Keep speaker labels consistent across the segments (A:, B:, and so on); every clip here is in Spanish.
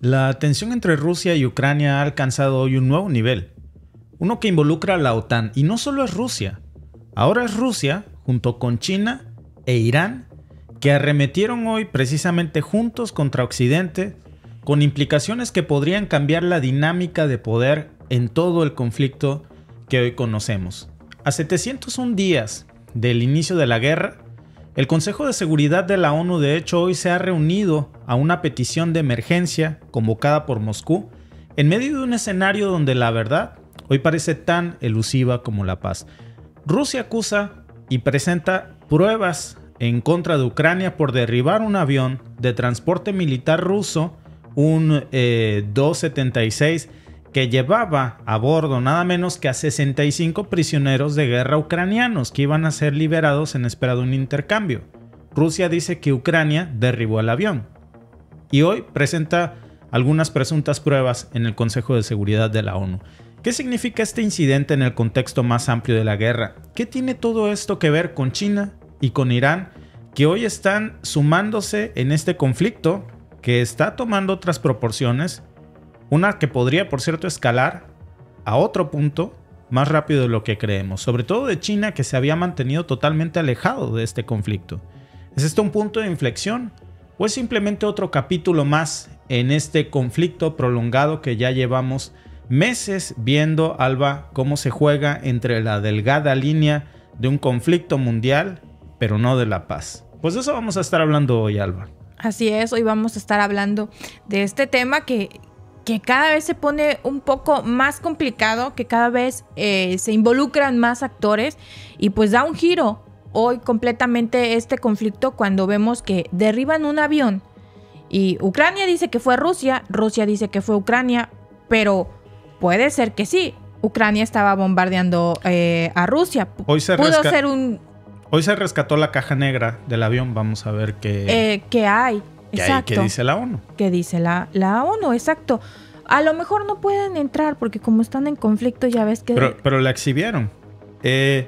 A: La tensión entre Rusia y Ucrania ha alcanzado hoy un nuevo nivel, uno que involucra a la OTAN y no solo es Rusia, ahora es Rusia junto con China e Irán que arremetieron hoy precisamente juntos contra Occidente con implicaciones que podrían cambiar la dinámica de poder en todo el conflicto que hoy conocemos. A 701 días del inicio de la guerra, el Consejo de Seguridad de la ONU de hecho hoy se ha reunido a una petición de emergencia convocada por Moscú en medio de un escenario donde la verdad hoy parece tan elusiva como la paz. Rusia acusa y presenta pruebas en contra de Ucrania por derribar un avión de transporte militar ruso, un 276 eh, que llevaba a bordo nada menos que a 65 prisioneros de guerra ucranianos que iban a ser liberados en espera de un intercambio. Rusia dice que Ucrania derribó el avión. Y hoy presenta algunas presuntas pruebas en el Consejo de Seguridad de la ONU. ¿Qué significa este incidente en el contexto más amplio de la guerra? ¿Qué tiene todo esto que ver con China y con Irán que hoy están sumándose en este conflicto que está tomando otras proporciones una que podría, por cierto, escalar a otro punto más rápido de lo que creemos, sobre todo de China que se había mantenido totalmente alejado de este conflicto. ¿Es esto un punto de inflexión o es simplemente otro capítulo más en este conflicto prolongado que ya llevamos meses viendo, Alba, cómo se juega entre la delgada línea de un conflicto mundial, pero no de la paz? Pues de eso vamos a estar hablando hoy, Alba.
B: Así es, hoy vamos a estar hablando de este tema que, que cada vez se pone un poco más complicado, que cada vez eh, se involucran más actores y pues da un giro hoy completamente este conflicto cuando vemos que derriban un avión y Ucrania dice que fue Rusia, Rusia dice que fue Ucrania, pero puede ser que sí, Ucrania estaba bombardeando eh, a Rusia. Hoy se
A: Hoy se rescató la caja negra del avión, vamos a ver qué...
B: Eh, ¿Qué hay? Exacto. ¿Qué dice la ONU? ¿Qué dice la, la ONU? Exacto. A lo mejor no pueden entrar porque como están en conflicto ya ves que... Pero,
A: pero la exhibieron. Eh,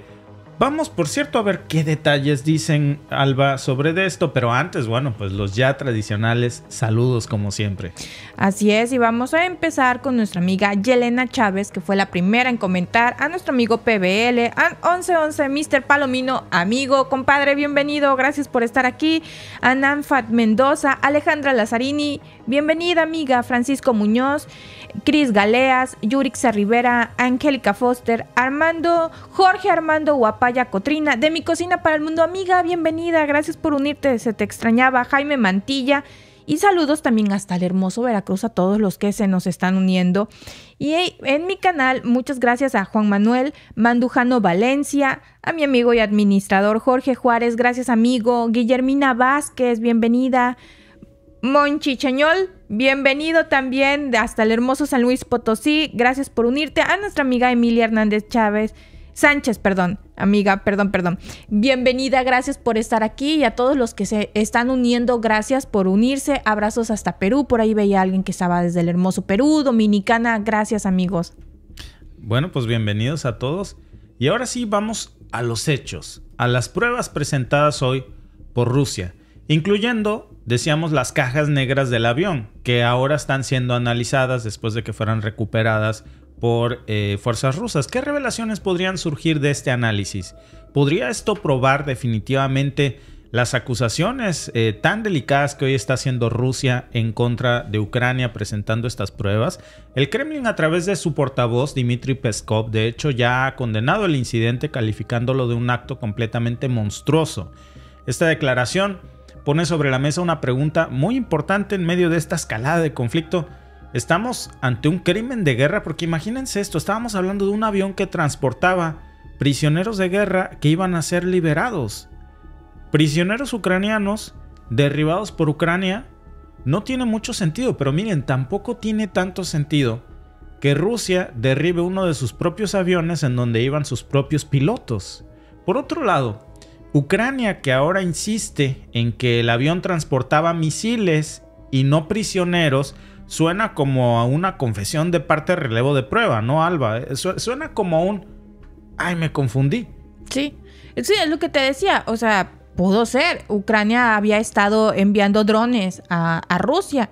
A: Vamos, por cierto, a ver qué detalles dicen Alba sobre esto, pero antes, bueno, pues los ya tradicionales saludos como siempre.
B: Así es, y vamos a empezar con nuestra amiga Yelena Chávez, que fue la primera en comentar, a nuestro amigo PBL, a 1111 Mr. Palomino, amigo, compadre, bienvenido, gracias por estar aquí, a Nanfat Mendoza, Alejandra Lazarini, bienvenida amiga, Francisco Muñoz, Cris Galeas, Yurixa Rivera, Angélica Foster, Armando, Jorge Armando Guapa. Cotrina, de mi cocina para el mundo, amiga, bienvenida, gracias por unirte, se te extrañaba, Jaime Mantilla. Y saludos también hasta el hermoso Veracruz a todos los que se nos están uniendo. Y en mi canal, muchas gracias a Juan Manuel Mandujano Valencia, a mi amigo y administrador Jorge Juárez, gracias amigo, Guillermina Vázquez, bienvenida. Chañol, bienvenido también hasta el hermoso San Luis Potosí, gracias por unirte. A nuestra amiga Emilia Hernández Chávez, Sánchez, perdón, amiga, perdón, perdón. Bienvenida, gracias por estar aquí y a todos los que se están uniendo, gracias por unirse. Abrazos hasta Perú, por ahí veía a alguien que estaba desde el hermoso Perú, Dominicana, gracias amigos.
A: Bueno, pues bienvenidos a todos. Y ahora sí vamos a los hechos, a las pruebas presentadas hoy por Rusia, incluyendo, decíamos, las cajas negras del avión, que ahora están siendo analizadas después de que fueran recuperadas por eh, fuerzas rusas. ¿Qué revelaciones podrían surgir de este análisis? ¿Podría esto probar definitivamente las acusaciones eh, tan delicadas que hoy está haciendo Rusia en contra de Ucrania presentando estas pruebas? El Kremlin a través de su portavoz Dmitry Peskov de hecho ya ha condenado el incidente calificándolo de un acto completamente monstruoso. Esta declaración pone sobre la mesa una pregunta muy importante en medio de esta escalada de conflicto Estamos ante un crimen de guerra porque imagínense esto, estábamos hablando de un avión que transportaba prisioneros de guerra que iban a ser liberados. Prisioneros ucranianos derribados por Ucrania no tiene mucho sentido, pero miren, tampoco tiene tanto sentido que Rusia derribe uno de sus propios aviones en donde iban sus propios pilotos. Por otro lado, Ucrania que ahora insiste en que el avión transportaba misiles y no prisioneros, suena como a una confesión de parte de relevo de prueba, ¿no, Alba? Eh, suena como un, ay, me confundí.
B: Sí, es lo que te decía, o sea, pudo ser, Ucrania había estado enviando drones a, Rusia,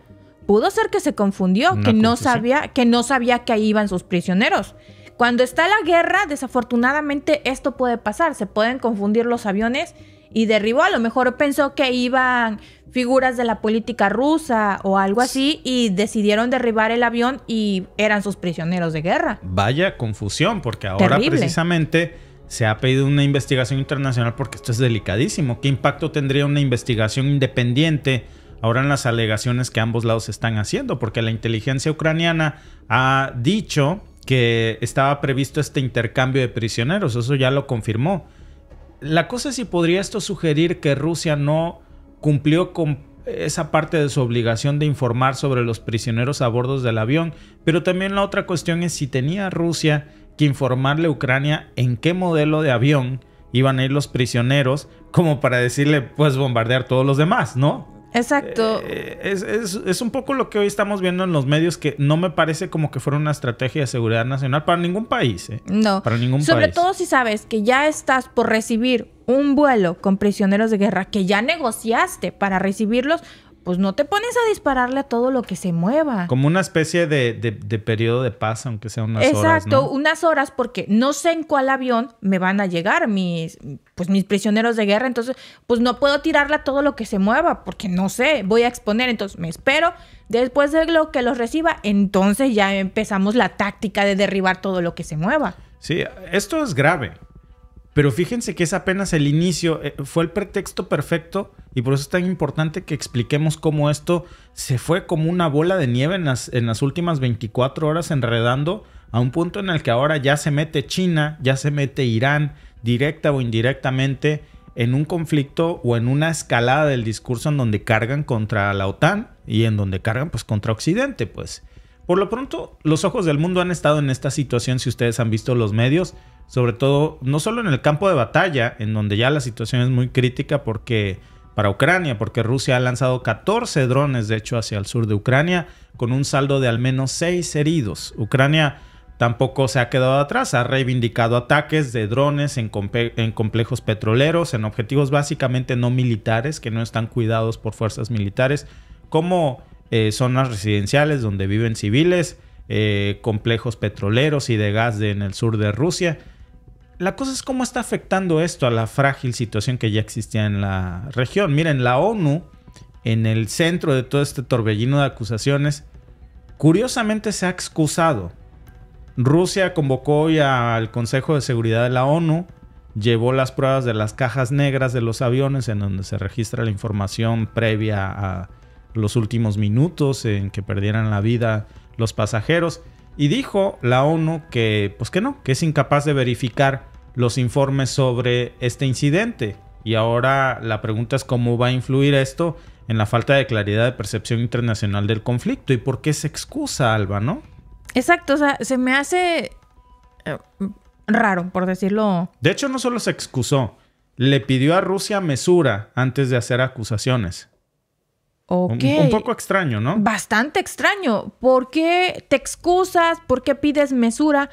B: pudo ser que se confundió, que no, sabía, que no sabía que ahí iban sus prisioneros. Cuando está la guerra, desafortunadamente esto puede pasar, se pueden confundir los aviones y derribó. A lo mejor pensó que iban figuras de la política rusa o algo así y decidieron derribar el avión y eran sus prisioneros de guerra.
A: Vaya confusión, porque ahora precisamente se ha pedido una investigación internacional porque esto es delicadísimo. ¿Qué impacto tendría una investigación independiente? Ahora en las alegaciones que ambos lados están haciendo, porque la inteligencia ucraniana ha dicho que estaba previsto este intercambio de prisioneros, eso ya lo confirmó. La cosa es si podría esto sugerir que Rusia no cumplió con esa parte de su obligación de informar sobre los prisioneros a bordo del avión, pero también la otra cuestión es si tenía Rusia que informarle a Ucrania en qué modelo de avión iban a ir los prisioneros como para decirle pues bombardear todos los demás, ¿no?
B: Exacto. Eh,
A: es, un poco lo que hoy estamos viendo en los medios que no me parece como que fuera una estrategia de seguridad nacional para ningún país. ¿eh? No. Para ningún Sobre todo
B: si sabes que ya estás por recibir un vuelo con prisioneros de guerra que ya negociaste para recibirlos pues no te pones a dispararle a todo lo que se mueva.
A: Como una especie de, periodo de paz, aunque sea unas horas. Exacto,
B: unas horas, porque no sé en cuál avión me van a llegar mis, pues, mis prisioneros de guerra. Entonces, pues no puedo tirarle a todo lo que se mueva, porque no sé, voy a exponer. Entonces, me espero. Después de lo que los reciba, entonces ya empezamos la táctica de derribar todo lo que se mueva.
A: Sí, esto es grave. Pero fíjense que es apenas el inicio, eh, fue el pretexto perfecto y por eso es tan importante que expliquemos cómo esto se fue como una bola de nieve en las, últimas 24 horas enredando a un punto en el que ahora ya se mete China, ya se mete Irán, directa o indirectamente, en un conflicto o en una escalada del discurso en donde cargan contra la OTAN y en donde cargan pues contra Occidente, pues. Por lo pronto, los ojos del mundo han estado en esta situación si ustedes han visto los medios sobre todo, no solo en el campo de batalla, en donde ya la situación es muy crítica porque para Ucrania, porque Rusia ha lanzado 14 drones, de hecho, hacia el sur de Ucrania, con un saldo de al menos 6 heridos. Ucrania tampoco se ha quedado atrás, ha reivindicado ataques de drones en, complejos petroleros, en objetivos básicamente no militares, que no están cuidados por fuerzas militares, como eh, zonas residenciales donde viven civiles, eh, complejos petroleros y de gas en el sur de Rusia la cosa es cómo está afectando esto a la frágil situación que ya existía en la región. Miren, la ONU, en el centro de todo este torbellino de acusaciones, curiosamente se ha excusado. Rusia convocó hoy al Consejo de Seguridad de la ONU, llevó las pruebas de las cajas negras de los aviones en donde se registra la información previa a los últimos minutos en que perdieran la vida los pasajeros. Y dijo la ONU que, pues que no, que es incapaz de verificar los informes sobre este incidente. Y ahora la pregunta es cómo va a influir esto en la falta de claridad de percepción internacional del conflicto y por qué se excusa Alba, ¿no?
B: Exacto, o sea, se me hace eh, raro, por decirlo.
A: De hecho, no solo se excusó, le pidió a Rusia mesura antes de hacer acusaciones. Un, poco extraño, ¿no?
B: Bastante extraño. ¿Por qué te excusas? ¿Por qué pides mesura?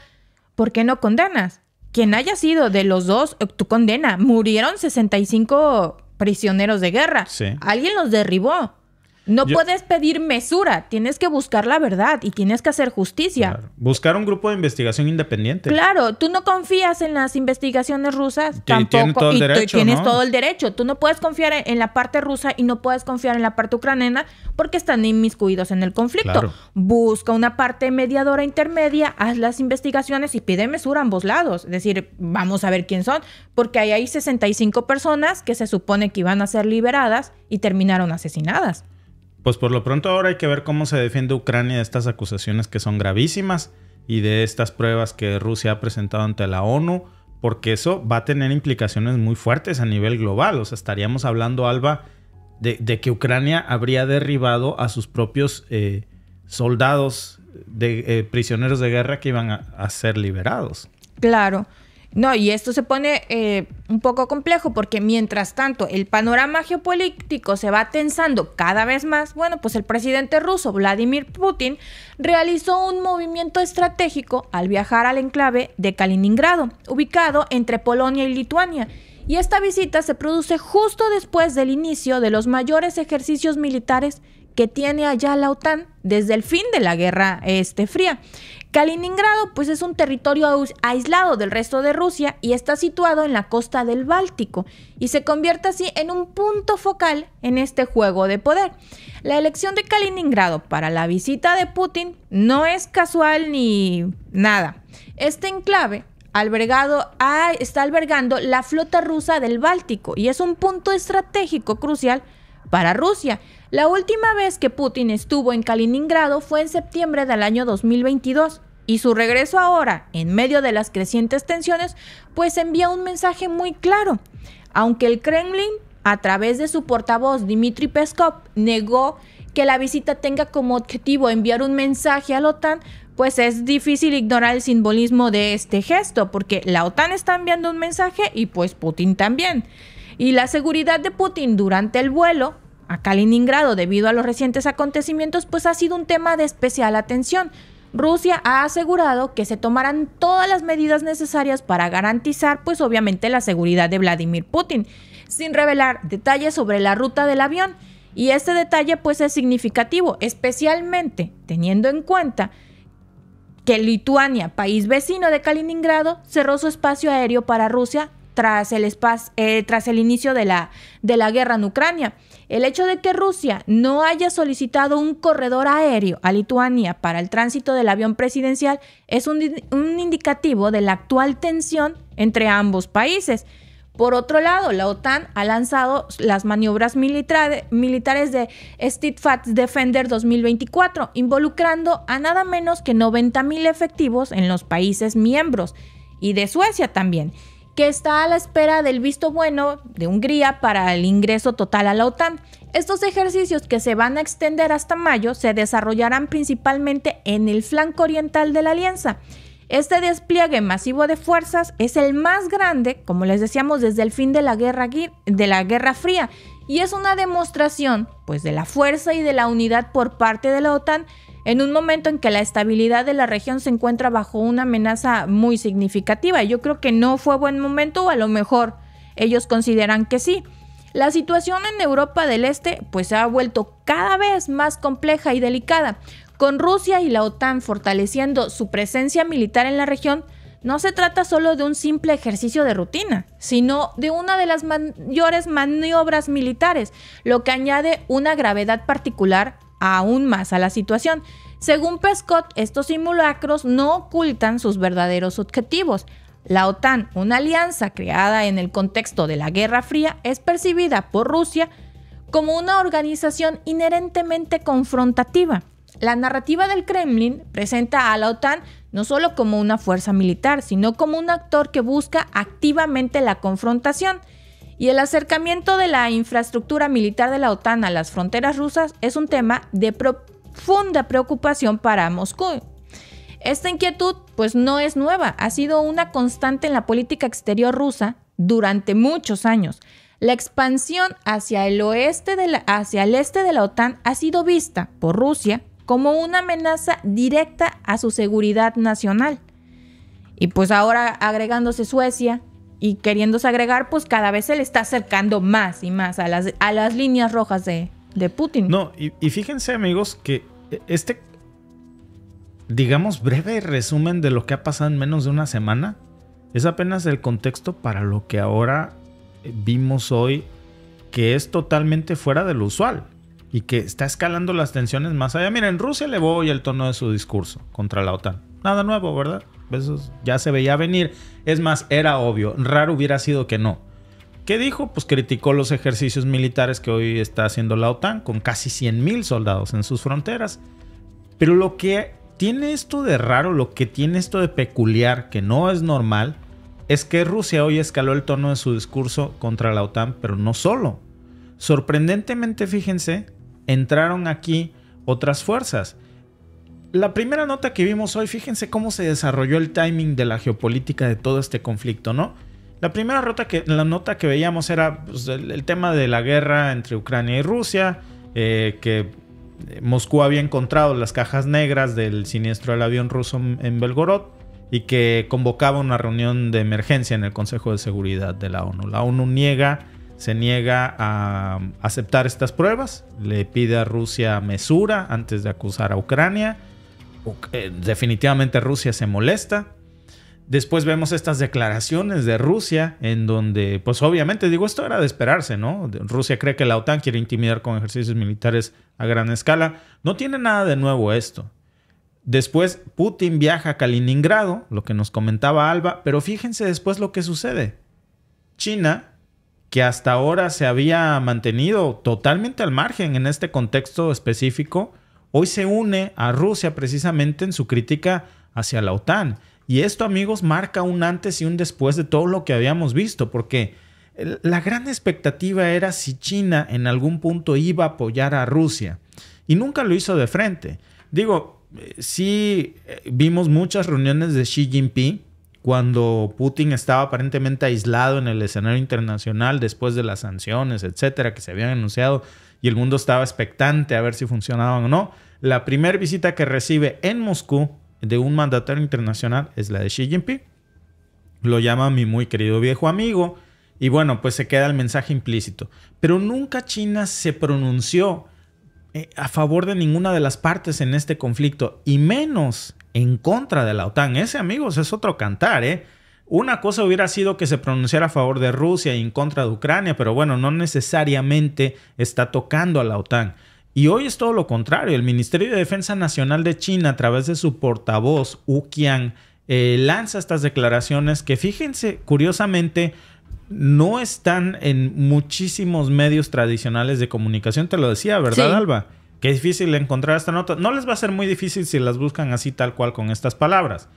B: ¿Por qué no condenas? Quien haya sido de los dos, eh, tu condena. Murieron 65 prisioneros de guerra. Sí. Alguien los derribó. No puedes pedir mesura, tienes que buscar la verdad y tienes que hacer justicia.
A: Buscar un grupo de investigación independiente.
B: Claro, tú no confías en las investigaciones rusas, tampoco. y tienes todo el derecho. Tú no puedes confiar en la parte rusa y no puedes confiar en la parte ucraniana porque están inmiscuidos en el conflicto. Busca una parte mediadora intermedia, haz las investigaciones y pide mesura a ambos lados. Es decir, vamos a ver quién son, porque ahí hay 65 personas que se supone que iban a ser liberadas y terminaron asesinadas
A: pues por lo pronto ahora hay que ver cómo se defiende Ucrania de estas acusaciones que son gravísimas y de estas pruebas que Rusia ha presentado ante la ONU, porque eso va a tener implicaciones muy fuertes a nivel global. O sea, estaríamos hablando, Alba, de, que Ucrania habría derribado a sus propios eh, soldados, de, eh, prisioneros de guerra que iban a ser liberados.
B: Claro. No, y esto se pone eh, un poco complejo porque mientras tanto el panorama geopolítico se va tensando cada vez más, bueno, pues el presidente ruso Vladimir Putin realizó un movimiento estratégico al viajar al enclave de Kaliningrado, ubicado entre Polonia y Lituania. Y esta visita se produce justo después del inicio de los mayores ejercicios militares que tiene allá la OTAN desde el fin de la Guerra este, Fría. Kaliningrado pues es un territorio aislado del resto de Rusia y está situado en la costa del Báltico y se convierte así en un punto focal en este juego de poder. La elección de Kaliningrado para la visita de Putin no es casual ni nada. Este enclave albergado ah, está albergando la flota rusa del Báltico y es un punto estratégico crucial para Rusia. La última vez que Putin estuvo en Kaliningrado fue en septiembre del año 2022 y su regreso ahora, en medio de las crecientes tensiones, pues envía un mensaje muy claro. Aunque el Kremlin, a través de su portavoz Dmitry Peskov, negó que la visita tenga como objetivo enviar un mensaje a la OTAN, pues es difícil ignorar el simbolismo de este gesto, porque la OTAN está enviando un mensaje y pues Putin también y la seguridad de Putin durante el vuelo a Kaliningrado debido a los recientes acontecimientos pues ha sido un tema de especial atención. Rusia ha asegurado que se tomarán todas las medidas necesarias para garantizar pues obviamente la seguridad de Vladimir Putin, sin revelar detalles sobre la ruta del avión. Y este detalle pues es significativo, especialmente teniendo en cuenta que Lituania, país vecino de Kaliningrado, cerró su espacio aéreo para Rusia tras el, eh, tras el inicio de la, de la guerra en Ucrania. El hecho de que Rusia no haya solicitado un corredor aéreo a Lituania para el tránsito del avión presidencial es un, indicativo de la actual tensión entre ambos países. Por otro lado, la OTAN ha lanzado las maniobras militares de Steadfast Defender 2024, involucrando a nada menos que 90.000 efectivos en los países miembros y de Suecia también que está a la espera del visto bueno de Hungría para el ingreso total a la OTAN. Estos ejercicios que se van a extender hasta mayo se desarrollarán principalmente en el flanco oriental de la alianza. Este despliegue masivo de fuerzas es el más grande, como les decíamos, desde el fin de la Guerra, de la guerra Fría y es una demostración pues, de la fuerza y de la unidad por parte de la OTAN en un momento en que la estabilidad de la región se encuentra bajo una amenaza muy significativa. Yo creo que no fue buen momento o a lo mejor ellos consideran que sí. La situación en Europa del Este pues se ha vuelto cada vez más compleja y delicada. Con Rusia y la OTAN fortaleciendo su presencia militar en la región, no se trata solo de un simple ejercicio de rutina, sino de una de las mayores maniobras militares, lo que añade una gravedad particular aún más a la situación. Según Pescott, estos simulacros no ocultan sus verdaderos objetivos. La OTAN, una alianza creada en el contexto de la Guerra Fría, es percibida por Rusia como una organización inherentemente confrontativa. La narrativa del Kremlin presenta a la OTAN no solo como una fuerza militar, sino como un actor que busca activamente la confrontación. Y el acercamiento de la infraestructura militar de la OTAN a las fronteras rusas es un tema de profunda preocupación para Moscú. Esta inquietud pues no es nueva, ha sido una constante en la política exterior rusa durante muchos años. La expansión hacia el, oeste de la, hacia el este de la OTAN ha sido vista por Rusia como una amenaza directa a su seguridad nacional. Y pues ahora agregándose Suecia, y queriéndose agregar, pues cada vez se le está acercando más y más a las, a las líneas rojas de,
A: Putin. No, y, fíjense amigos que e, este, digamos, breve resumen de lo que ha pasado en menos de una semana es apenas el contexto para lo que ahora eh, vimos hoy que es totalmente fuera de lo usual y que está escalando las tensiones más allá. Miren en Rusia le hoy el tono de su discurso contra la OTAN. Nada nuevo, ¿verdad? ya se veía venir. Es más, era obvio. Raro hubiera sido que no. ¿Qué dijo? Pues criticó los ejercicios militares que hoy está haciendo la OTAN con casi 100.000 soldados en sus fronteras. Pero lo que tiene esto de raro, lo que tiene esto de peculiar, que no es normal, es que Rusia hoy escaló el tono de su discurso contra la OTAN, pero no solo. Sorprendentemente, fíjense, entraron aquí otras fuerzas. La primera nota que vimos hoy, fíjense cómo se desarrolló el timing de la geopolítica de todo este conflicto, ¿no? La primera nota que, la nota que veíamos era pues, el, tema de la guerra entre Ucrania y Rusia, eh, que eh, Moscú había encontrado las cajas negras del siniestro del avión ruso en Belgorod y que convocaba una reunión de emergencia en el Consejo de Seguridad de la ONU. La ONU niega, se niega a aceptar estas pruebas, le pide a Rusia mesura antes de acusar a Ucrania eh, definitivamente Rusia se molesta. Después vemos estas declaraciones de Rusia en donde, pues obviamente, digo, esto era de esperarse, ¿no? Rusia cree que la OTAN quiere intimidar con ejercicios militares a gran escala. No tiene nada de nuevo esto. Después Putin viaja a Kaliningrado, lo que nos comentaba Alba, pero fíjense después lo que sucede. China, que hasta ahora se había mantenido totalmente al margen en este contexto específico, hoy se une a Rusia precisamente en su crítica hacia la OTAN. Y esto, amigos, marca un antes y un después de todo lo que habíamos visto, porque la gran expectativa era si China en algún punto iba a apoyar a Rusia. Y nunca lo hizo de frente. Digo, eh, sí eh, vimos muchas reuniones de Xi Jinping cuando Putin estaba aparentemente aislado en el escenario internacional después de las sanciones, etcétera, que se habían anunciado y el mundo estaba expectante a ver si funcionaban o no. La primera visita que recibe en Moscú de un mandatario internacional es la de Xi Jinping. Lo llama mi muy querido viejo amigo y bueno, pues se queda el mensaje implícito. Pero nunca China se pronunció eh, a favor de ninguna de las partes en este conflicto y menos en contra de la OTAN. Ese, amigos, es otro cantar, ¿eh? Una cosa hubiera sido que se pronunciara a favor de Rusia y en contra de Ucrania, pero bueno, no necesariamente está tocando a la OTAN. Y hoy es todo lo contrario. El Ministerio de Defensa Nacional de China, a través de su portavoz, Wu Qian, eh, lanza estas declaraciones que, fíjense, curiosamente, no están en muchísimos medios tradicionales de comunicación. Te lo decía, ¿verdad, Alba? Alba? Qué difícil encontrar esta nota. No les va a ser muy difícil si las buscan así tal cual con estas palabras.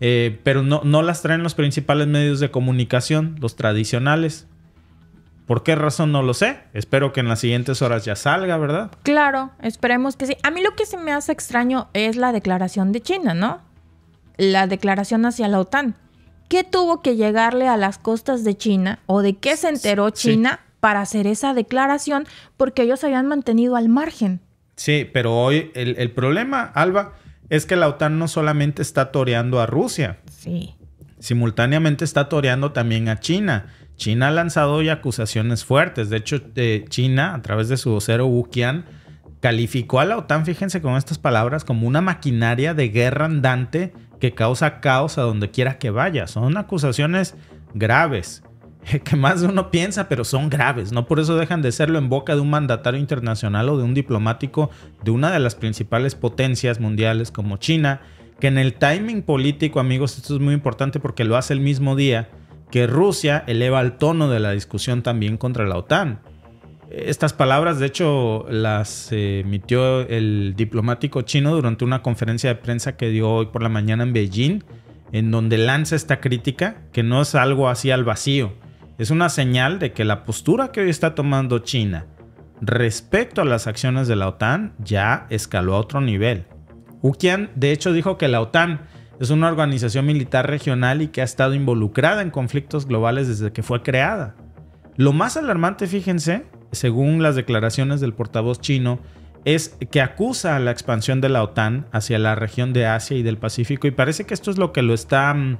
A: Eh, pero no, no las traen los principales medios de comunicación, los tradicionales. ¿Por qué razón no lo sé? Espero que en las siguientes horas ya salga, ¿verdad?
B: Claro, esperemos que sí. A mí lo que se me hace extraño es la declaración de China, ¿no? La declaración hacia la OTAN. ¿Qué tuvo que llegarle a las costas de China o de qué se enteró China para hacer esa declaración? Porque ellos se habían mantenido al margen.
A: Sí, pero hoy el, el problema, Alba, es que la OTAN no solamente está toreando a Rusia. Sí. Simultáneamente está toreando también a China China ha lanzado hoy acusaciones fuertes. De hecho, eh, China, a través de su vocero Wu Qian, calificó a la OTAN, fíjense con estas palabras, como una maquinaria de guerra andante que causa caos a donde quiera que vaya. Son acusaciones graves, que más de uno piensa, pero son graves. No por eso dejan de serlo en boca de un mandatario internacional o de un diplomático de una de las principales potencias mundiales como China, que en el timing político, amigos, esto es muy importante porque lo hace el mismo día que Rusia eleva el tono de la discusión también contra la OTAN. Estas palabras, de hecho, las eh, emitió el diplomático chino durante una conferencia de prensa que dio hoy por la mañana en Beijing, en donde lanza esta crítica, que no es algo así al vacío, es una señal de que la postura que hoy está tomando China respecto a las acciones de la OTAN ya escaló a otro nivel. Qian de hecho, dijo que la OTAN es una organización militar regional y que ha estado involucrada en conflictos globales desde que fue creada. Lo más alarmante, fíjense, según las declaraciones del portavoz chino, es que acusa a la expansión de la OTAN hacia la región de Asia y del Pacífico y parece que esto es lo que lo está mm,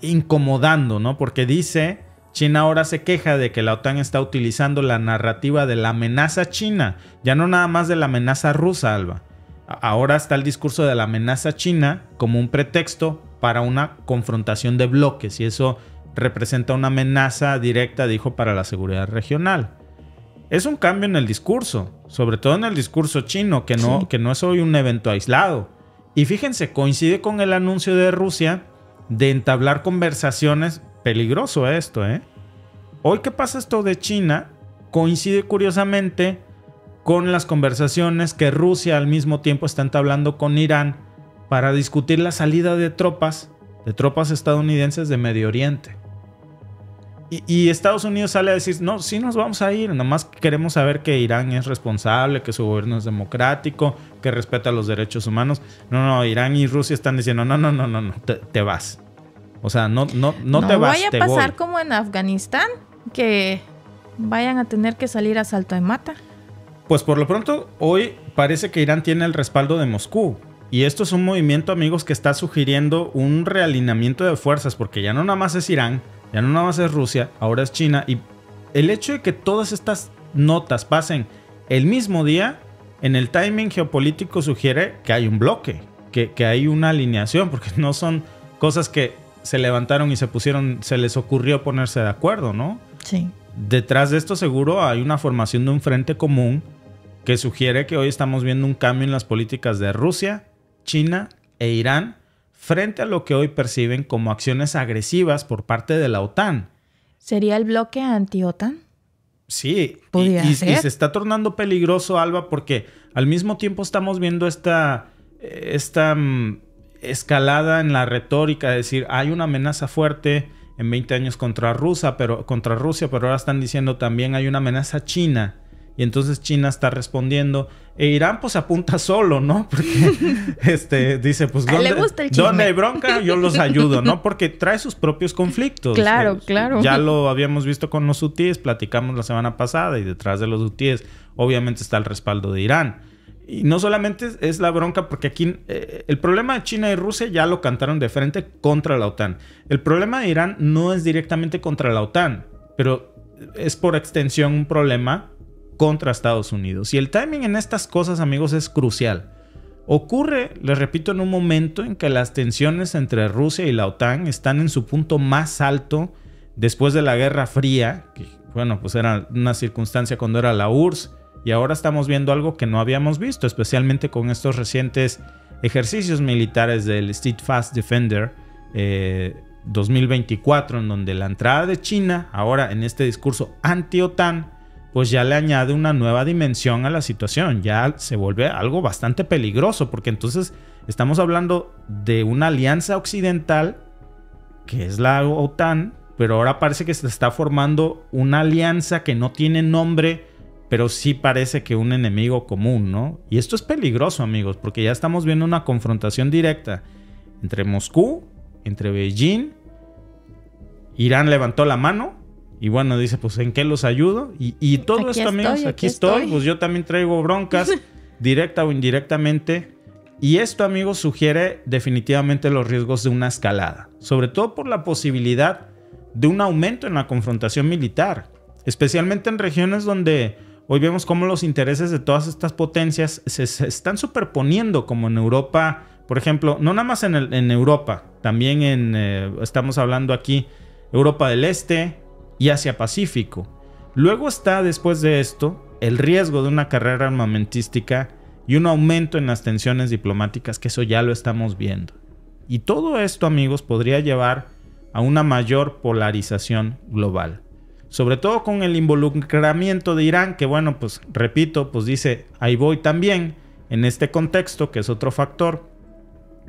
A: incomodando, ¿no? Porque dice, China ahora se queja de que la OTAN está utilizando la narrativa de la amenaza china, ya no nada más de la amenaza rusa, Alba. Ahora está el discurso de la amenaza china como un pretexto para una confrontación de bloques y eso representa una amenaza directa, dijo, para la seguridad regional. Es un cambio en el discurso, sobre todo en el discurso chino, que no, que no es hoy un evento aislado. Y fíjense, coincide con el anuncio de Rusia de entablar conversaciones. Peligroso esto, ¿eh? Hoy ¿qué pasa esto de China, coincide curiosamente con las conversaciones que Rusia al mismo tiempo está entablando con Irán para discutir la salida de tropas, de tropas estadounidenses de Medio Oriente. Y, Estados Unidos sale a decir, no, sí nos vamos a ir, nomás queremos saber que Irán es responsable, que su gobierno es democrático, que respeta los derechos humanos. No, no, Irán y Rusia están diciendo, no, no, no, no, no te, vas. O sea, no, no, no, te vas. No vaya a pasar
B: como en Afganistán, que vayan a tener que salir a salto de mata.
A: Pues por lo pronto, hoy parece que Irán tiene el respaldo de Moscú. Y esto es un movimiento, amigos, que está sugiriendo un realineamiento de fuerzas, porque ya no nada más es Irán, ya no nada más es Rusia, ahora es China. Y el hecho de que todas estas notas pasen el mismo día, en el timing geopolítico sugiere que hay un bloque, que, que hay una alineación, porque no son cosas que se levantaron y se pusieron, se les ocurrió ponerse de acuerdo, ¿no? Sí. Detrás de esto seguro hay una formación de un frente común que sugiere que hoy estamos viendo un cambio en las políticas de Rusia, China e Irán frente a lo que hoy perciben como acciones agresivas por parte de la OTAN.
B: ¿Sería el bloque anti-OTAN?
A: Sí, y, y, se está tornando peligroso, Alba, porque al mismo tiempo estamos viendo esta, esta mm, escalada en la retórica, de decir, hay una amenaza fuerte en 20 años contra pero, contra Rusia, pero ahora están diciendo también hay una amenaza china. Y entonces China está respondiendo. E Irán pues apunta solo, ¿no? Porque este, dice, pues no hay bronca? Yo los ayudo, ¿no? Porque trae sus propios conflictos. Claro, eh, claro. Ya lo habíamos visto con los hutíes, platicamos la semana pasada y detrás de los hutíes obviamente está el respaldo de Irán. Y no solamente es la bronca, porque aquí eh, el problema de China y Rusia ya lo cantaron de frente contra la OTAN. El problema de Irán no es directamente contra la OTAN, pero es por extensión un problema contra Estados Unidos. Y el timing en estas cosas, amigos, es crucial. Ocurre, les repito, en un momento en que las tensiones entre Rusia y la OTAN están en su punto más alto después de la Guerra Fría, que bueno, pues era una circunstancia cuando era la URSS, y ahora estamos viendo algo que no habíamos visto, especialmente con estos recientes ejercicios militares del Steadfast Defender 2024, eh, en donde la entrada de China, ahora en este discurso anti-OTAN, pues ya le añade una nueva dimensión a la situación, ya se vuelve algo bastante peligroso, porque entonces estamos hablando de una alianza occidental, que es la OTAN, pero ahora parece que se está formando una alianza que no tiene nombre, pero sí parece que un enemigo común, ¿no? Y esto es peligroso, amigos, porque ya estamos viendo una confrontación directa entre Moscú, entre Beijing, Irán levantó la mano, y bueno, dice, pues ¿en qué los ayudo? Y, y todo esto, amigos, aquí, estoy. Pues yo también traigo broncas, directa o indirectamente. Y esto, amigos, sugiere definitivamente los riesgos de una escalada, sobre todo por la posibilidad de un aumento en la confrontación militar, especialmente en regiones donde hoy vemos cómo los intereses de todas estas potencias se, están superponiendo, como en Europa, por ejemplo, no nada más en, Europa, también en, eh, estamos hablando aquí, Europa del Este, y hacia Pacífico. Luego está, después de esto, el riesgo de una carrera armamentística y un aumento en las tensiones diplomáticas, que eso ya lo estamos viendo. Y todo esto, amigos, podría llevar a una mayor polarización global. Sobre todo con el involucramiento de Irán, que bueno, pues repito, pues dice, ahí voy también, en este contexto, que es otro factor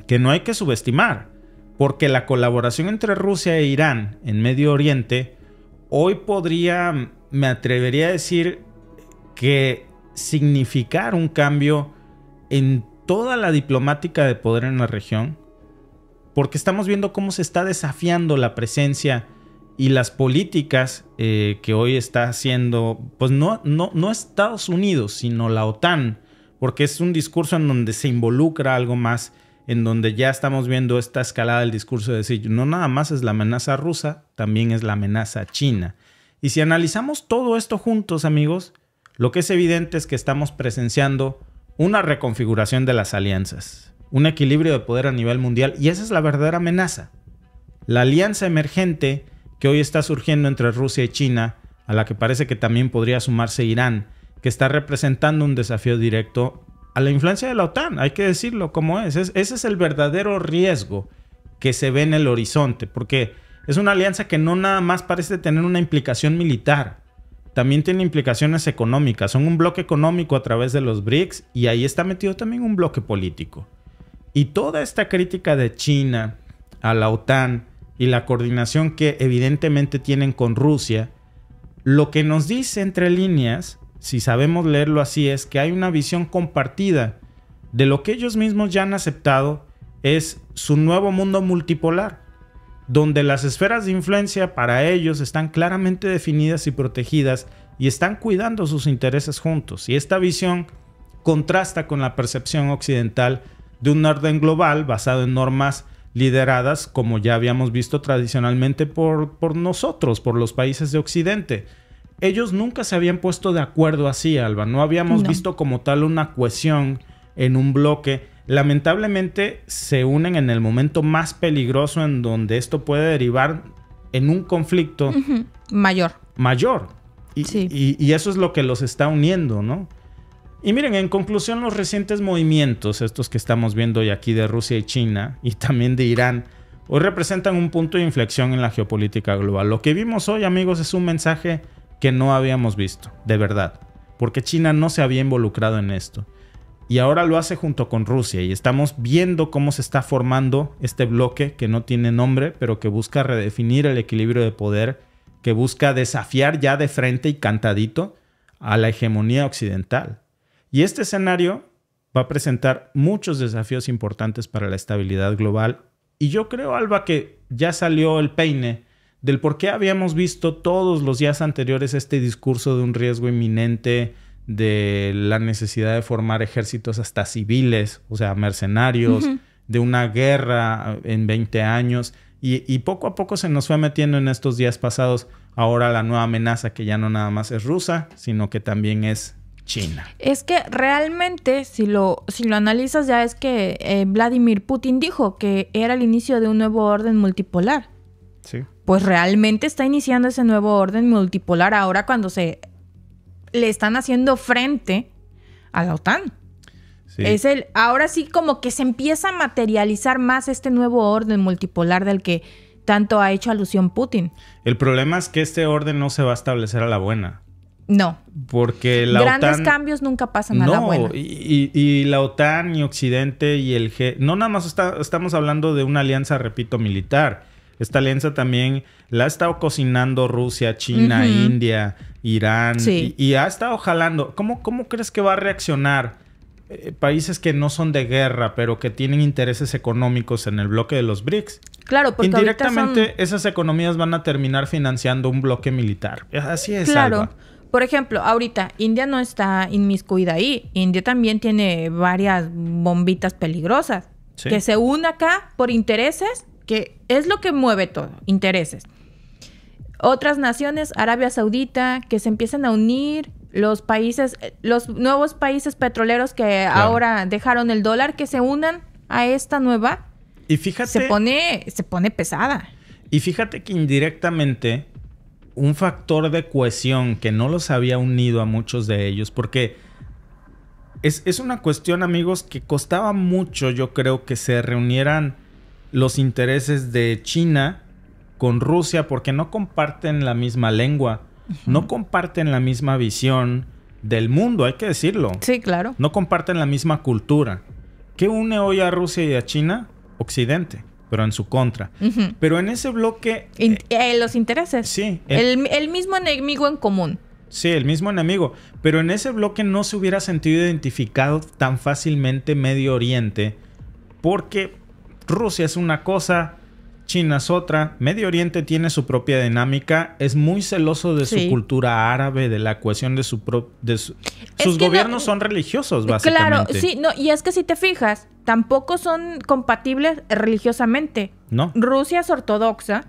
A: que no hay que subestimar, porque la colaboración entre Rusia e Irán en Medio Oriente hoy podría, me atrevería a decir que significar un cambio en toda la diplomática de poder en la región, porque estamos viendo cómo se está desafiando la presencia y las políticas eh, que hoy está haciendo, pues no, no, no Estados Unidos, sino la OTAN, porque es un discurso en donde se involucra algo más en donde ya estamos viendo esta escalada del discurso de decir, no nada más es la amenaza rusa, también es la amenaza china. Y si analizamos todo esto juntos, amigos, lo que es evidente es que estamos presenciando una reconfiguración de las alianzas, un equilibrio de poder a nivel mundial, y esa es la verdadera amenaza. La alianza emergente que hoy está surgiendo entre Rusia y China, a la que parece que también podría sumarse Irán, que está representando un desafío directo a la influencia de la OTAN, hay que decirlo como es. Ese es el verdadero riesgo que se ve en el horizonte, porque es una alianza que no nada más parece tener una implicación militar, también tiene implicaciones económicas. Son un bloque económico a través de los BRICS y ahí está metido también un bloque político. Y toda esta crítica de China a la OTAN y la coordinación que evidentemente tienen con Rusia, lo que nos dice entre líneas si sabemos leerlo así, es que hay una visión compartida de lo que ellos mismos ya han aceptado es su nuevo mundo multipolar, donde las esferas de influencia para ellos están claramente definidas y protegidas y están cuidando sus intereses juntos. Y esta visión contrasta con la percepción occidental de un orden global basado en normas lideradas, como ya habíamos visto tradicionalmente por, por nosotros, por los países de Occidente, ellos nunca se habían puesto de acuerdo así, Alba. No habíamos visto como tal una cohesión en un bloque. Lamentablemente se unen en el momento más peligroso en donde esto puede derivar en un conflicto mayor. Mayor. y, eso es lo que los está uniendo, ¿no? Y miren, en conclusión, los recientes movimientos, estos que estamos viendo hoy aquí de Rusia y China y también de Irán, hoy representan un punto de inflexión en la geopolítica global. Lo que vimos hoy, amigos, es un mensaje que no habíamos visto, de verdad, porque China no se había involucrado en esto. Y ahora lo hace junto con Rusia y estamos viendo cómo se está formando este bloque que no tiene nombre, pero que busca redefinir el equilibrio de poder, que busca desafiar ya de frente y cantadito a la hegemonía occidental. Y este escenario va a presentar muchos desafíos importantes para la estabilidad global. Y yo creo, Alba, que ya salió el peine del por qué habíamos visto todos los días anteriores este discurso de un riesgo inminente, de la necesidad de formar ejércitos hasta civiles, o sea, mercenarios, de una guerra en 20 años. Y, poco a poco se nos fue metiendo en estos días pasados ahora la nueva amenaza que ya no nada más es rusa, sino que también es China.
B: Es que realmente, si lo, si lo analizas, ya es que eh, Vladimir Putin dijo que era el inicio de un nuevo orden multipolar. Sí pues realmente está iniciando ese nuevo orden multipolar ahora cuando se le están haciendo frente a la OTAN. Es el, ahora sí como que se empieza a materializar más este nuevo orden multipolar del que tanto ha hecho alusión Putin.
A: El problema es que este orden no se va a establecer a la buena. No. Porque la Grandes cambios
B: nunca pasan a la buena.
A: Y, y, la OTAN y Occidente y el G... No nada más estamos hablando de una alianza, repito, militar esta alianza también la ha estado cocinando Rusia, China, India, Irán sí. y, ha estado jalando. ¿Cómo, crees que va a reaccionar eh, países que no son de guerra, pero que tienen intereses económicos en el bloque de los BRICS?
B: Claro, porque indirectamente
A: esas economías van a terminar financiando un bloque militar. Así es. Claro.
B: Por ejemplo, ahorita India no está inmiscuida ahí. India también tiene varias bombitas peligrosas. Que se une acá por intereses que es lo que mueve todo, intereses. Otras naciones, Arabia Saudita, que se empiezan a unir, los países, los nuevos países petroleros que ahora dejaron el dólar, que se unan a esta nueva. Y fíjate. Se pone, se pone pesada.
A: Y fíjate que indirectamente un factor de cohesión que no los había unido a muchos de ellos, porque es, es, una cuestión, amigos, que costaba mucho, yo creo, que se reunieran los intereses de China con Rusia porque no comparten la misma lengua, no comparten la misma visión del mundo, hay que decirlo. Sí, claro. No comparten la misma cultura. ¿Qué une hoy a Rusia y a China? Occidente, pero en su contra. Pero
B: en ese bloque... Eh, eh, los intereses. Sí. el mismo enemigo en común.
A: Sí, el mismo enemigo. Pero en ese bloque no se hubiera sentido identificado tan fácilmente Medio Oriente porque Rusia es una cosa, China es otra, Medio Oriente tiene su propia dinámica, es muy celoso de su cultura árabe, de la cuestión de su... propio sus gobiernos son religiosos, básicamente. Claro, sí,
B: no, y es que si te fijas, tampoco son compatibles religiosamente. No. Rusia es ortodoxa.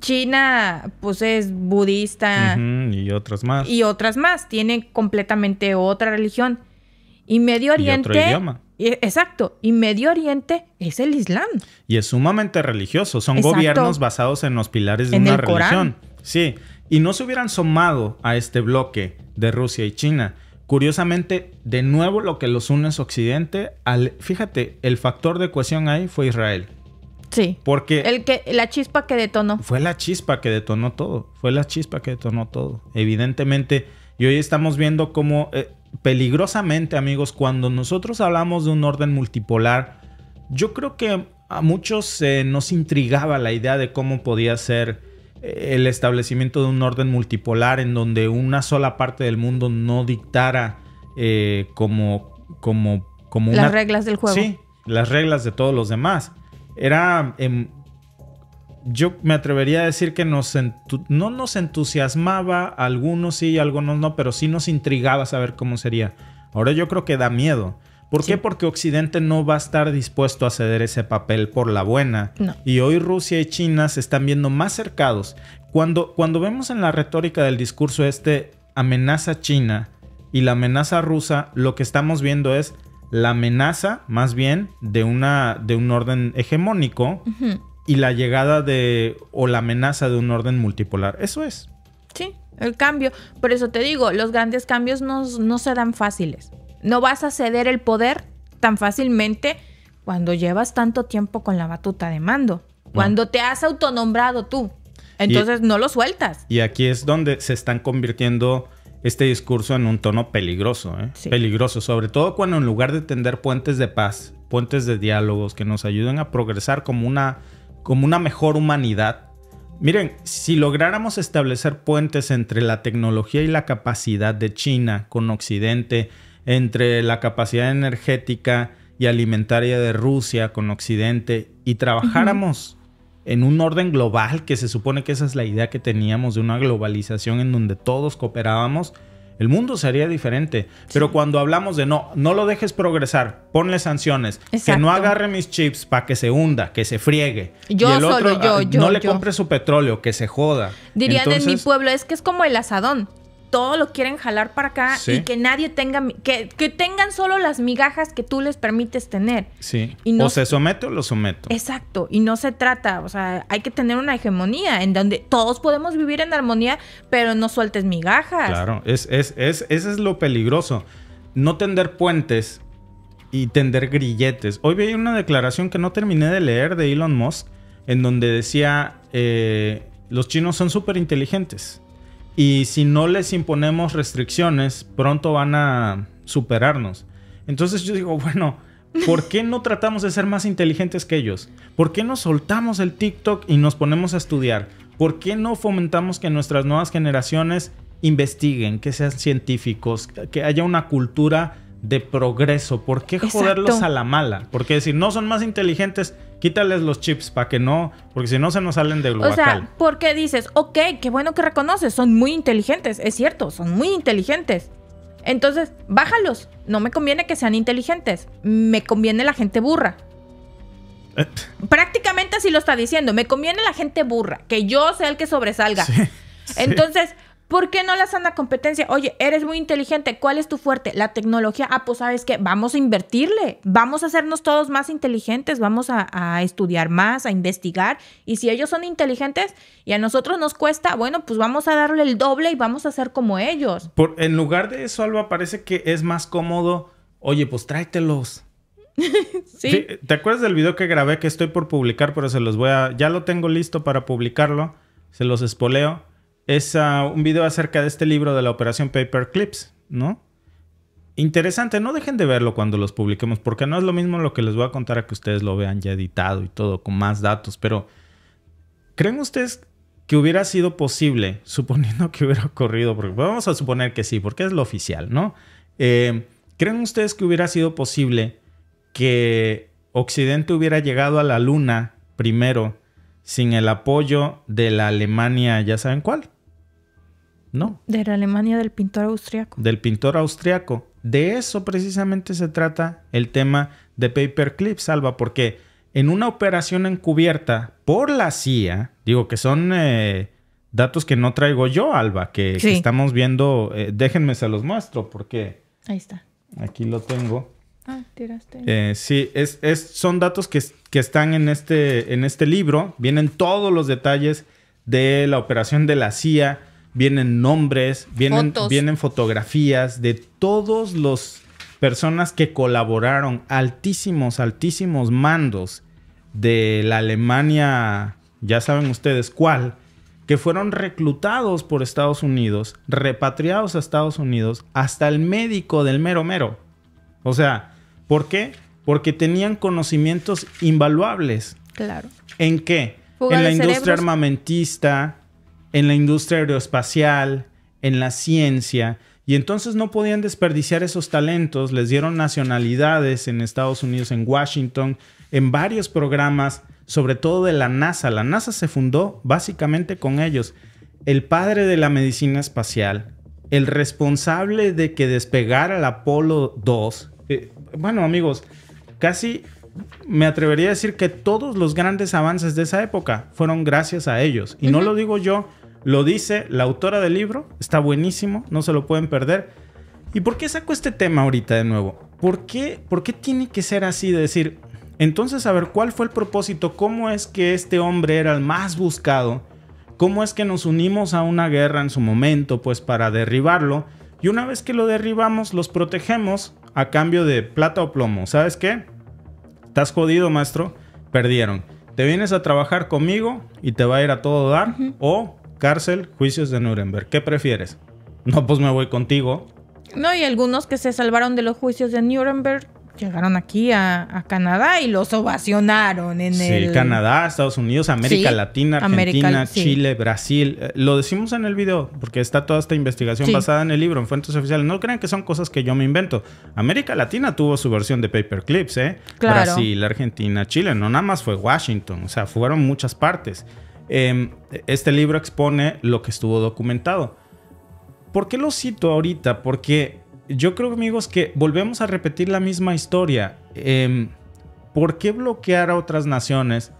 B: China, pues es budista.
A: y otras más. Y
B: otras más. Tiene completamente otra religión. Y Medio Oriente. idioma. Exacto. Y Medio Oriente es el Islam.
A: Y es sumamente religioso. Son gobiernos basados en los pilares de una religión. Sí. Y no se hubieran sumado a este bloque de Rusia y China. Curiosamente, de nuevo lo que los une es Occidente. Al, fíjate, el factor de cohesión ahí fue Israel. Sí. Porque. El
B: que, la chispa que detonó. Fue
A: la chispa que detonó todo. Fue la chispa que detonó todo. Evidentemente. Y hoy estamos viendo cómo eh, peligrosamente, amigos, cuando nosotros hablamos de un orden multipolar, yo creo que a muchos eh, nos intrigaba la idea de cómo podía ser eh, el establecimiento de un orden multipolar en donde una sola parte del mundo no dictara eh, como, como, como las reglas del juego. Sí, las reglas de todos los demás. Era em, yo me atrevería a decir que no nos entusiasmaba, algunos sí, algunos no, pero sí nos intrigaba saber cómo sería. Ahora yo creo que da miedo. ¿Por qué? Porque Occidente no va a estar dispuesto a ceder ese papel por la buena. Y hoy Rusia y China se están viendo más cercados. Cuando, cuando vemos en la retórica del discurso este amenaza china y la amenaza rusa, lo que estamos viendo es la amenaza más bien de, una, de un orden hegemónico y la llegada de o la amenaza de un orden multipolar. Eso es.
B: Sí, el cambio. Por eso te digo, los grandes cambios no, no se dan fáciles. No vas a ceder el poder tan fácilmente cuando llevas tanto tiempo con la batuta de mando. Cuando te has autonombrado tú. Entonces no lo sueltas.
A: Y aquí es donde se están convirtiendo este discurso en un tono peligroso. ¿eh? Peligroso, sobre todo cuando en lugar de tender puentes de paz, puentes de diálogos que nos ayuden a progresar como una como una mejor humanidad. Miren, si lográramos establecer puentes entre la tecnología y la capacidad de China con Occidente, entre la capacidad energética y alimentaria de Rusia con Occidente, y trabajáramos en un orden global, que se supone que esa es la idea que teníamos de una globalización en donde todos cooperábamos, el mundo sería diferente. Pero cuando hablamos de no, no lo dejes progresar, ponle sanciones, que no agarre mis chips para que se hunda, que se friegue. Yo y el otro, ah, No le compre su petróleo, que se joda. Dirían en mi
B: pueblo, es que es como el asadón todo lo quieren jalar para acá y que nadie tenga, que, tengan solo las migajas que tú les permites tener.
A: Sí. o se somete o lo someto.
B: Exacto. Y no se trata, o sea, hay que tener una hegemonía en donde todos podemos vivir en armonía, pero no sueltes migajas.
A: Claro, es, es, es, ese es lo peligroso. No tender puentes y tender grilletes. Hoy vi una declaración que no terminé de leer de Elon Musk, en donde decía, eh, los chinos son súper inteligentes y si no les imponemos restricciones, pronto van a superarnos. Entonces yo digo, bueno, ¿por qué no tratamos de ser más inteligentes que ellos? ¿Por qué no soltamos el TikTok y nos ponemos a estudiar? ¿Por qué no fomentamos que nuestras nuevas generaciones investiguen, que sean científicos, que haya una cultura de progreso. ¿Por qué joderlos a la mala? Porque si no son más inteligentes, quítales los chips para que no, porque si no se nos salen del guacal. O sea,
B: porque dices, ok, qué bueno que reconoces, son muy inteligentes, es cierto, son muy inteligentes. Entonces, bájalos, no me conviene que sean inteligentes, me conviene la gente burra. Prácticamente así lo está diciendo, me conviene la gente burra, que yo sea el que sobresalga. Entonces, ¿Por qué no las anda competencia? Oye, eres muy inteligente, ¿cuál es tu fuerte? La tecnología. Ah, pues sabes qué, vamos a invertirle, vamos a hacernos todos más inteligentes, vamos a, estudiar más, a investigar. Y si ellos son inteligentes y a nosotros nos cuesta, bueno, pues vamos a darle el doble y vamos a hacer como ellos.
A: Por, en lugar de eso, Alba, parece que es más cómodo, oye, pues tráetelos. ¿Sí? sí. ¿Te acuerdas del video que grabé que estoy por publicar, pero se los voy a. Ya lo tengo listo para publicarlo. Se los espoleo es ah, un video acerca de este libro de la operación Paperclips, ¿no? Interesante, no dejen de verlo cuando los publiquemos, porque no es lo mismo lo que les voy a contar a que ustedes lo vean ya editado y todo, con más datos, pero ¿creen ustedes que hubiera sido posible, suponiendo que hubiera ocurrido, porque pues, vamos a suponer que sí, porque es lo oficial, ¿no? Eh, ¿Creen ustedes que hubiera sido posible que Occidente hubiera llegado a la Luna primero sin el apoyo de la Alemania, ya saben cuál? No.
B: De la Alemania del pintor austriaco.
A: Del pintor austriaco. De eso precisamente se trata el tema de Paperclip, Alba. porque en una operación encubierta por la CIA, digo que son eh, datos que no traigo yo, Alba, que, estamos viendo, eh, déjenme se los muestro porque... Ahí está. Aquí lo tengo.
B: Ah, tiraste.
A: Eh, sí, es, son datos que, están en este, en este libro, vienen todos los detalles de la operación de la CIA vienen nombres, vienen, vienen fotografías de todos los personas que colaboraron, altísimos, altísimos mandos de la Alemania, ya saben ustedes cuál, que fueron reclutados por Estados Unidos, repatriados a Estados Unidos, hasta el médico del mero mero. O sea, ¿por qué? Porque tenían conocimientos invaluables. Claro. ¿En qué? en la industria armamentista, en la industria aeroespacial, en la ciencia, y entonces no podían desperdiciar esos talentos, les dieron nacionalidades en Estados Unidos, en Washington, en varios programas, sobre todo de la NASA. La NASA se fundó básicamente con ellos. El padre de la medicina espacial, el responsable de que despegara el Apolo 2. Eh, bueno, amigos, casi me atrevería a decir que todos los grandes avances de esa época fueron gracias a ellos. Y no lo digo yo lo dice la autora del libro, está buenísimo, no se lo pueden perder. ¿Y por qué saco este tema ahorita de nuevo? ¿Por qué, por qué tiene que ser así decir, entonces a ver cuál fue el propósito, cómo es que este hombre era el más buscado, cómo es que nos unimos a una guerra en su momento, pues para derribarlo, y una vez que lo derribamos, los protegemos a cambio de plata o plomo. ¿Sabes qué? Estás jodido, maestro, perdieron. Te vienes a trabajar conmigo y te va a ir a todo dar, o cárcel, juicios de Nuremberg. ¿Qué prefieres? No, pues me voy contigo.
B: No, y algunos que se salvaron de los juicios de Nuremberg llegaron aquí a, Canadá y los ovacionaron en sí, el... Canadá,
A: Estados Unidos, América Latina, Argentina, Chile, Brasil. Eh, lo decimos en el video porque está toda esta investigación basada en el libro, en fuentes oficiales. No crean que son cosas que yo me invento. América Latina tuvo su versión de paperclips, ¿eh? Claro. Brasil, Argentina, Chile. No nada más fue Washington. O sea, fueron muchas partes. Em, este libro expone lo que estuvo documentado. ¿Por qué lo cito ahorita? Porque yo creo, amigos, que volvemos a repetir la misma historia. Em, ¿Por qué bloquear a otras naciones?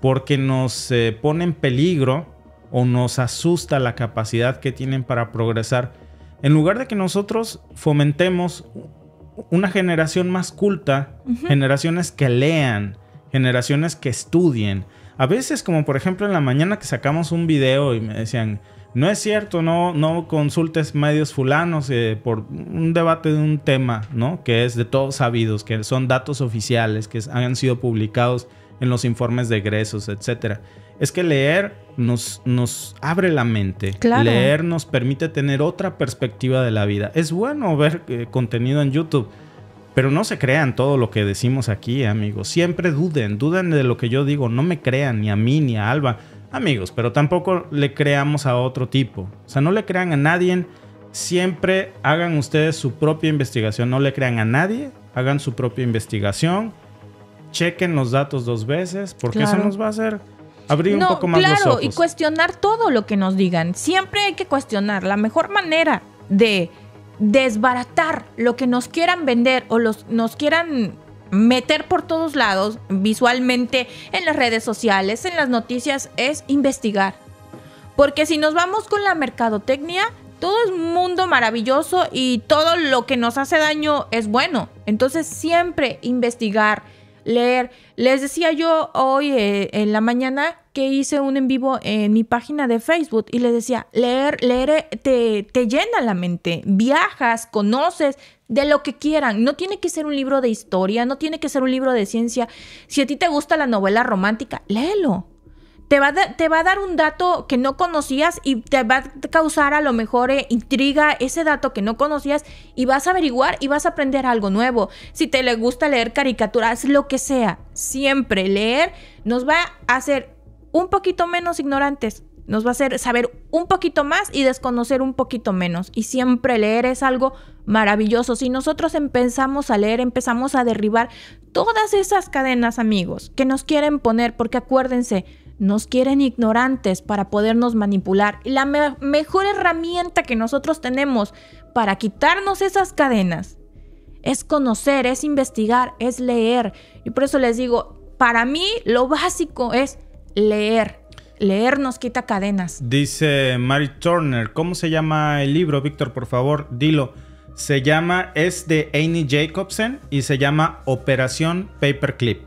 A: Porque nos eh, pone en peligro o nos asusta la capacidad que tienen para progresar. En lugar de que nosotros fomentemos una generación más culta, generaciones que lean, generaciones que estudien, a veces, como por ejemplo en la mañana que sacamos un video y me decían, no es cierto, no, consultes medios fulanos eh, por un debate de un tema, ¿no? Que es de todos sabidos, que son datos oficiales, que han sido publicados en los informes de egresos, etc. Es que leer nos, abre la mente. Claro. Leer nos permite tener otra perspectiva de la vida. Es bueno ver eh, contenido en YouTube pero no se crean todo lo que decimos aquí, amigos. Siempre duden, duden de lo que yo digo. No me crean ni a mí ni a Alba, amigos. Pero tampoco le creamos a otro tipo. O sea, no le crean a nadie. Siempre hagan ustedes su propia investigación. No le crean a nadie. Hagan su propia investigación. Chequen los datos dos veces, porque eso nos va a hacer abrir un poco más los ojos. y
B: cuestionar todo lo que nos digan. Siempre hay que cuestionar. La mejor manera de desbaratar lo que nos quieran vender o nos quieran meter por todos lados, visualmente, en las redes sociales, en las noticias, es investigar. Porque si nos vamos con la mercadotecnia, todo es mundo maravilloso y todo lo que nos hace daño es bueno. Entonces siempre investigar leer. Les decía yo hoy eh, en la mañana que hice un en vivo en mi página de Facebook y les decía, leer, leer eh, te, te llena la mente, viajas, conoces, de lo que quieran. No tiene que ser un libro de historia, no tiene que ser un libro de ciencia. Si a ti te gusta la novela romántica, léelo te va, a dar un dato que no conocías y te va a causar a lo mejor eh, intriga ese dato que no conocías y vas a averiguar y vas a aprender algo nuevo. Si te le gusta leer caricaturas, lo que sea, siempre leer nos va a hacer un poquito menos ignorantes. Nos va a hacer saber un poquito más y desconocer un poquito menos. Y siempre leer es algo maravilloso. Si nosotros empezamos a leer, empezamos a derribar todas esas cadenas, amigos, que nos quieren poner, porque acuérdense, nos quieren ignorantes para podernos manipular. Y la mejor herramienta que nosotros tenemos para quitarnos esas cadenas es conocer, es investigar, es leer. Y por eso les digo, para mí lo básico es leer. Leer nos quita cadenas.
A: Dice Mary Turner, ¿cómo se llama el libro, Víctor? Por favor, dilo. Se llama, es de Amy Jacobsen y se llama Operación Paperclip.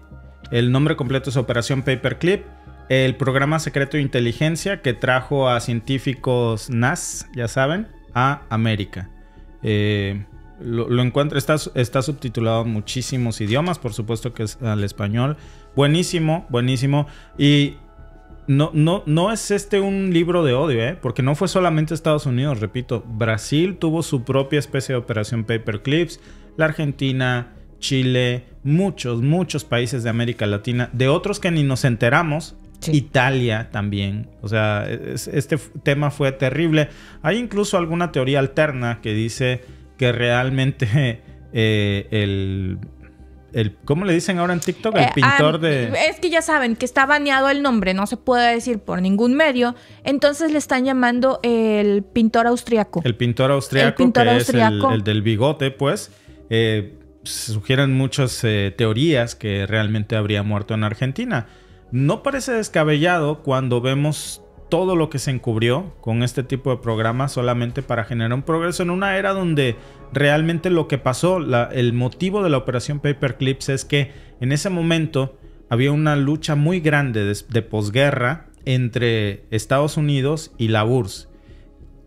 A: El nombre completo es Operación Paperclip el programa secreto de inteligencia que trajo a científicos NAS, ya saben, a América. Eh, lo, encuentro, está, subtitulado en muchísimos idiomas, por supuesto que es al español. Buenísimo, buenísimo. Y no, no, no es este un libro de odio, ¿eh? porque no fue solamente Estados Unidos, repito, Brasil tuvo su propia especie de operación Paperclips, la Argentina, Chile, muchos, muchos países de América Latina, de otros que ni nos enteramos, Italia también. O sea, este tema fue terrible. Hay incluso alguna teoría alterna que dice que realmente eh, el, el... ¿Cómo le dicen ahora en TikTok? El eh, pintor ah, de...
B: Es que ya saben que está baneado el nombre, no se puede decir por ningún medio. Entonces le están llamando el pintor austriaco.
A: El pintor austriaco, el que el, del bigote, pues. Eh, sugieren muchas teorías que realmente habría muerto en Argentina. No parece descabellado cuando vemos todo lo que se encubrió con este tipo de programas solamente para generar un progreso en una era donde realmente lo que pasó, el motivo de la operación Paperclips es que en ese momento había una lucha muy grande de, de posguerra entre Estados Unidos y la URSS.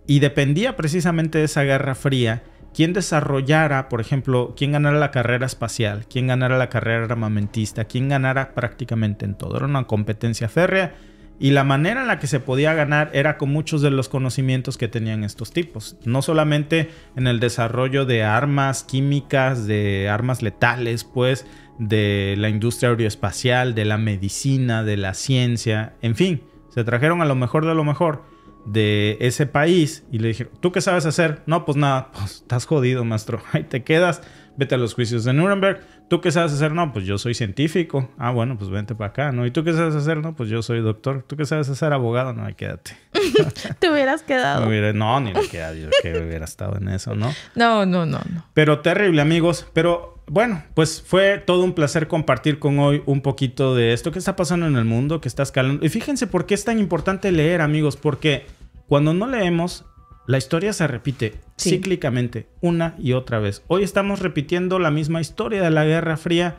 A: Y dependía precisamente de esa Guerra Fría quién desarrollara, por ejemplo, quién ganara la carrera espacial, quién ganara la carrera armamentista, quién ganara prácticamente en todo. Era una competencia férrea y la manera en la que se podía ganar era con muchos de los conocimientos que tenían estos tipos. No solamente en el desarrollo de armas químicas, de armas letales, pues, de la industria aeroespacial, de la medicina, de la ciencia, en fin, se trajeron a lo mejor de lo mejor de ese país y le dijeron, ¿tú qué sabes hacer? No, pues nada, pues estás jodido, maestro. Ahí te quedas, vete a los juicios de Nuremberg. ¿Tú qué sabes hacer? No, pues yo soy científico. Ah, bueno, pues vente para acá, ¿no? ¿Y tú qué sabes hacer? No, pues yo soy doctor. ¿Tú qué sabes hacer? Abogado. No, ahí quédate.
B: te hubieras quedado.
A: no, ni me quedado. Yo que hubiera estado en eso, ¿no?
B: No, no, no, no.
A: Pero terrible, amigos. Pero bueno, pues fue todo un placer compartir con hoy un poquito de esto que está pasando en el mundo, que está escalando. Y fíjense por qué es tan importante leer, amigos, porque cuando no leemos, la historia se repite cíclicamente, una y otra vez. Hoy estamos repitiendo la misma historia de la Guerra Fría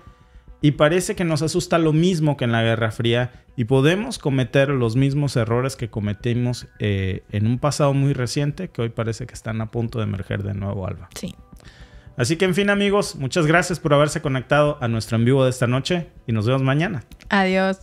A: y parece que nos asusta lo mismo que en la Guerra Fría y podemos cometer los mismos errores que cometimos eh, en un pasado muy reciente que hoy parece que están a punto de emerger de nuevo, Alba. Sí. Así que en fin amigos, muchas gracias por haberse conectado a nuestro en vivo de esta noche y nos vemos mañana.
B: Adiós.